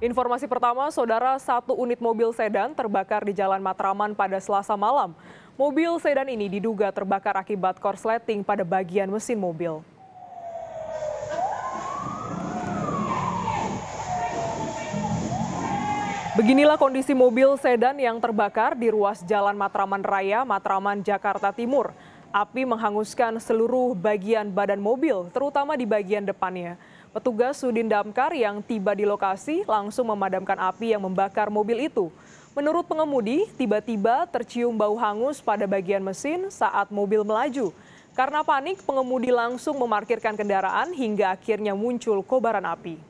Informasi pertama, saudara satu unit mobil sedan terbakar di Jalan Matraman pada Selasa malam. Mobil sedan ini diduga terbakar akibat korsleting pada bagian mesin mobil. Beginilah kondisi mobil sedan yang terbakar di ruas Jalan Matraman Raya, Matraman, Jakarta Timur. Api menghanguskan seluruh bagian badan mobil, terutama di bagian depannya. Petugas Sudin Damkar yang tiba di lokasi langsung memadamkan api yang membakar mobil itu. Menurut pengemudi, tiba-tiba tercium bau hangus pada bagian mesin saat mobil melaju. Karena panik, pengemudi langsung memarkirkan kendaraan hingga akhirnya muncul kobaran api.